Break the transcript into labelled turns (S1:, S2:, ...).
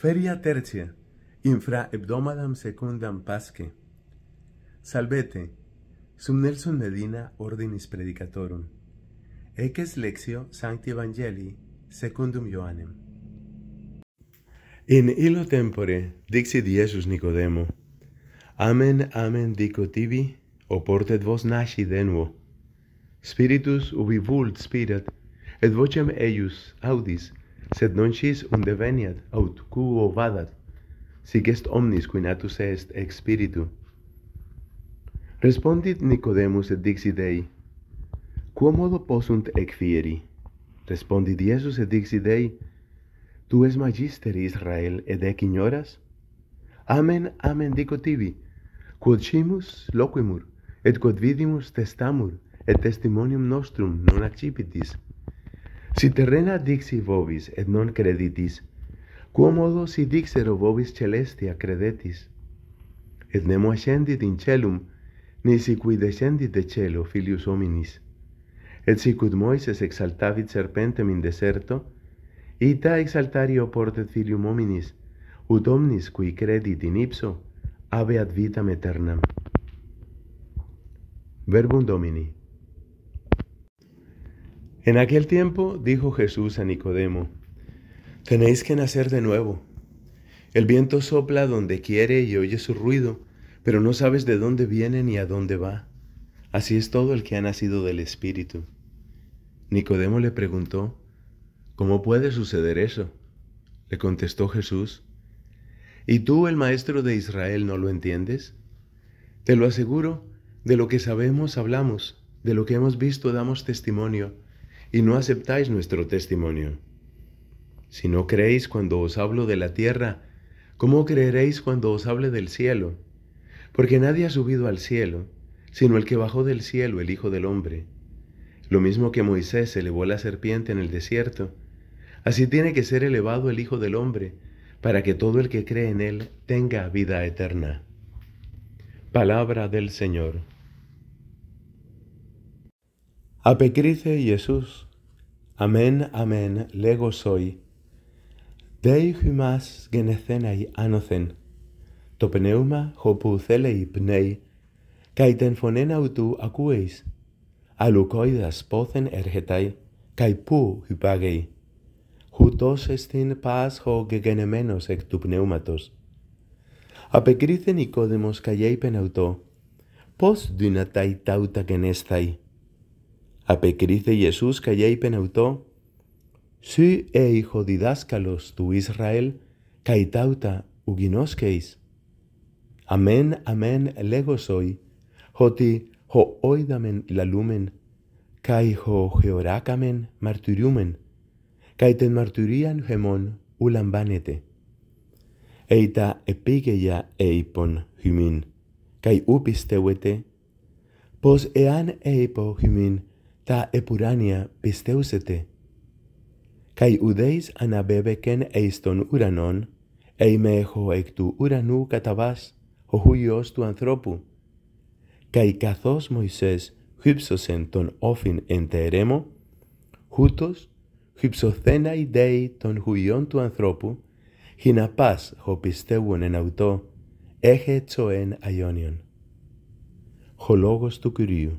S1: Feria tercia, infra hebdomadam secundam pasque. Salvete, sum Nelson Medina ordinis predicatorum. Eces lexio sancti evangelii secundum Ioannem. In illo tempore, dixit Iesus Nicodemo, Amen, amen, dico tibi, oportet vos nasci denuo. Spiritus ubi vult spirat, et vocem eius audis, sed non cis unde veniat, aut quo vadat, sic est omnis qui natus est ex spiritu. Respondit Nicodemus et dixit ei, quo modo posunt ec fieri? Respondit Iesus et dixit ei, tu es magister Israel ed ec ignoras? Amen, amen, dico tibi, quod cimus loquimur, et quod vidimus testamur, et testimonium nostrum non accipitis. Si terrena dixi vobis et non creditis, quo modo si dixero vobis celestia credetis? Et nemo ascendit in celum, nisi cui descendit de celo, filius hominis. Et sicut Moises exaltavit serpentem in deserto, ita exaltario portet filium hominis, ut omnis qui credit in ipso, abeat vitam eternam. Verbum Domini. En aquel tiempo dijo Jesús a Nicodemo, Tenéis que nacer de nuevo. El viento sopla donde quiere y oye su ruido, pero no sabes de dónde viene ni a dónde va. Así es todo el que ha nacido del Espíritu. Nicodemo le preguntó, ¿Cómo puede suceder eso? Le contestó Jesús, ¿Y tú, el Maestro de Israel, no lo entiendes? Te lo aseguro, de lo que sabemos hablamos, de lo que hemos visto damos testimonio y no aceptáis nuestro testimonio. Si no creéis cuando os hablo de la tierra, ¿cómo creeréis cuando os hable del cielo? Porque nadie ha subido al cielo, sino el que bajó del cielo, el Hijo del Hombre. Lo mismo que Moisés elevó la serpiente en el desierto, así tiene que ser elevado el Hijo del Hombre, para que todo el que cree en él tenga vida eterna. Palabra del Señor. Απεκρίθε Ιησούς. Αμέν, αμέν, λέγω σοι. Δέι χυμάς γενεθέναι άνωθεν. Το πνεύμα χωπού θέλει πνέει. Καί τεν φωνέν αυτού ακούεις. Αλουκόιδας πόθεν έρχεται. Καί πού υπάγει. Χουτός εστίν πάσχο γεγενεμένος εκ του πνεύματος. Απεκρίθεν οικόδημος καί είπεν αυτό. Πώς δυνατάει ταύτα γενέσθαι Απεκρίθε Ιησούς και είπεν αυτό, «Συ εϊχο διδάσκαλος του Ισραήλ, καί τάουτα Αμήν, Αμέν, αμέν, σοί, ότι ο όιδαμεν λαλούμεν, καί ο χεωράκαμεν μαρτυριούμεν, καί τεν μαρτυρίαν χεμόν ου Εϊτα επίγεια εϊπον χυμήν, καί ου πως εάν έιπω χυμήν, τα επουράνια πιστεύσετε. Καί ουδείς αναβέβαικεν εις τον ουρανόν, έχω εκ του ουρανού καταβάς, ο χουλιός του ανθρώπου. Καί καθώς Μωυσές χύψωσεν τον όφιν εν τερέμο, χούτος χυψωθένα οι δέη των χουλιών του ανθρώπου, χινα πας χω πιστεύουν εν αυτό, έχε τσοέν αιώνιον. Χολόγος του Κυρίου.